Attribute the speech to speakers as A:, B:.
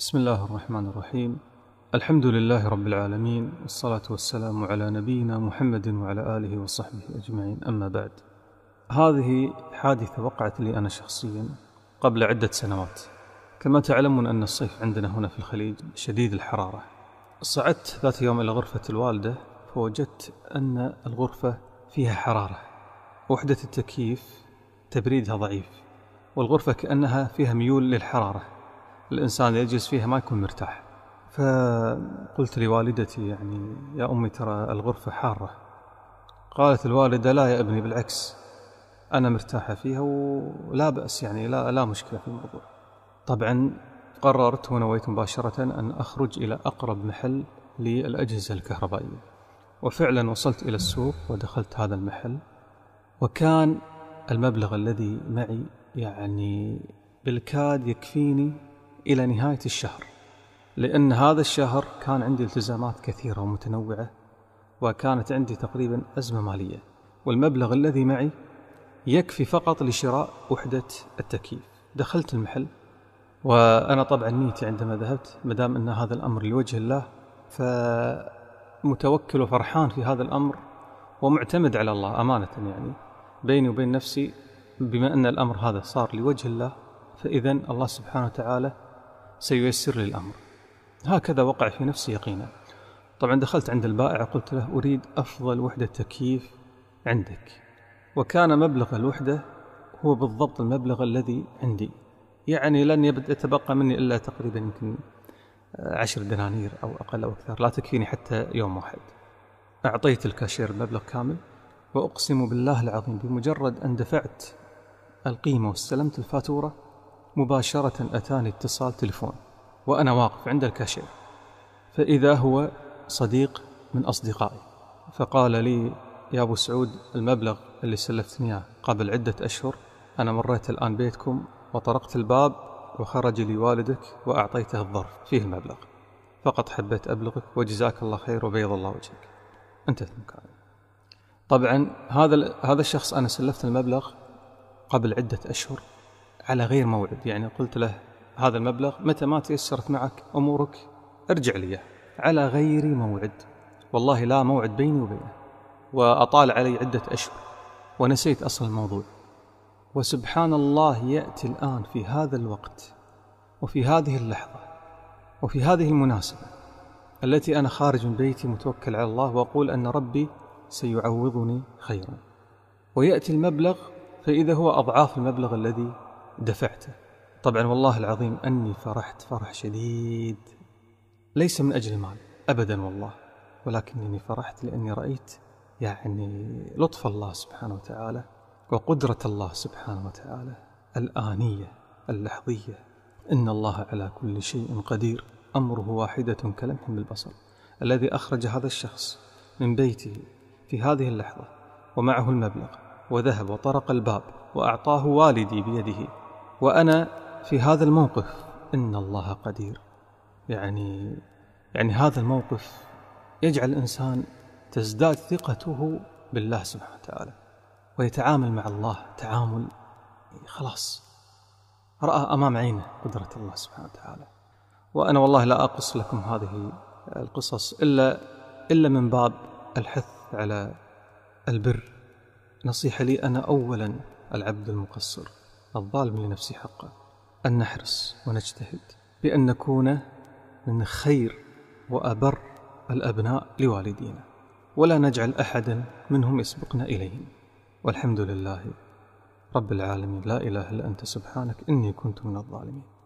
A: بسم الله الرحمن الرحيم الحمد لله رب العالمين والصلاة والسلام على نبينا محمد وعلى آله وصحبه أجمعين أما بعد هذه حادثة وقعت لي أنا شخصيا قبل عدة سنوات كما تعلمون أن الصيف عندنا هنا في الخليج شديد الحرارة صعدت ذات يوم إلى غرفة الوالدة فوجدت أن الغرفة فيها حرارة وحدة التكييف تبريدها ضعيف والغرفة كأنها فيها ميول للحرارة الإنسان اللي يجلس فيها ما يكون مرتاح فقلت لوالدتي يعني يا أمي ترى الغرفة حارة قالت الوالدة لا يا ابني بالعكس أنا مرتاحة فيها ولا بأس يعني لا, لا مشكلة في الموضوع طبعا قررت ونويت مباشرة أن أخرج إلى أقرب محل للأجهزة الكهربائية وفعلا وصلت إلى السوق ودخلت هذا المحل وكان المبلغ الذي معي يعني بالكاد يكفيني إلى نهاية الشهر لأن هذا الشهر كان عندي التزامات كثيرة ومتنوعة وكانت عندي تقريبا أزمة مالية والمبلغ الذي معي يكفي فقط لشراء وحدة التكييف دخلت المحل وأنا طبعا نيتي عندما ذهبت مدام أن هذا الأمر لوجه الله فمتوكل وفرحان في هذا الأمر ومعتمد على الله أمانة يعني بيني وبين نفسي بما أن الأمر هذا صار لوجه الله فإذا الله سبحانه وتعالى سييسر لي الأمر هكذا وقع في نفسي يقينا طبعا دخلت عند البائع قلت له أريد أفضل وحدة تكييف عندك وكان مبلغ الوحدة هو بالضبط المبلغ الذي عندي يعني لن يتبقى مني إلا تقريبا يمكن آه، عشر دنانير أو أقل أو أكثر لا تكفيني حتى يوم واحد أعطيت الكاشير المبلغ كامل وأقسم بالله العظيم بمجرد أن دفعت القيمة واستلمت الفاتورة مباشرة أتاني اتصال تلفون وأنا واقف عند الكاشير فإذا هو صديق من أصدقائي فقال لي يا أبو سعود المبلغ اللي سلفتني إياه قبل عدة أشهر أنا مريت الآن بيتكم وطرقت الباب وخرج لي والدك وأعطيته الظرف فيه المبلغ فقط حبيت أبلغك وجزاك الله خير وبيض الله وجهك انتهت مكاني طبعا هذا هذا الشخص أنا سلفت المبلغ قبل عدة أشهر على غير موعد يعني قلت له هذا المبلغ متى ما تيسرت معك أمورك ارجع لي على غير موعد والله لا موعد بيني وبينه وأطال علي عدة أشهر ونسيت أصل الموضوع وسبحان الله يأتي الآن في هذا الوقت وفي هذه اللحظة وفي هذه المناسبة التي أنا خارج من بيتي متوكل على الله وأقول أن ربي سيعوضني خيرا ويأتي المبلغ فإذا هو أضعاف المبلغ الذي دفعته طبعا والله العظيم أني فرحت فرح شديد ليس من أجل المال أبدا والله ولكنني فرحت لأني رأيت يعني لطف الله سبحانه وتعالى وقدرة الله سبحانه وتعالى الآنية اللحظية إن الله على كل شيء قدير أمره واحدة كلمح بالبصر الذي أخرج هذا الشخص من بيته في هذه اللحظة ومعه المبلغ وذهب وطرق الباب وأعطاه والدي بيده وانا في هذا الموقف ان الله قدير يعني يعني هذا الموقف يجعل الانسان تزداد ثقته بالله سبحانه وتعالى ويتعامل مع الله تعامل خلاص راى امام عينه قدره الله سبحانه وتعالى وانا والله لا اقص لكم هذه القصص الا الا من باب الحث على البر نصيحه لي انا اولا العبد المقصر الظالم لنفسه حقا أن نحرص ونجتهد بأن نكون من خير وأبر الأبناء لوالدينا ولا نجعل أحدا منهم يسبقنا إليهم والحمد لله رب العالمين لا إله إلا أنت سبحانك إني كنت من الظالمين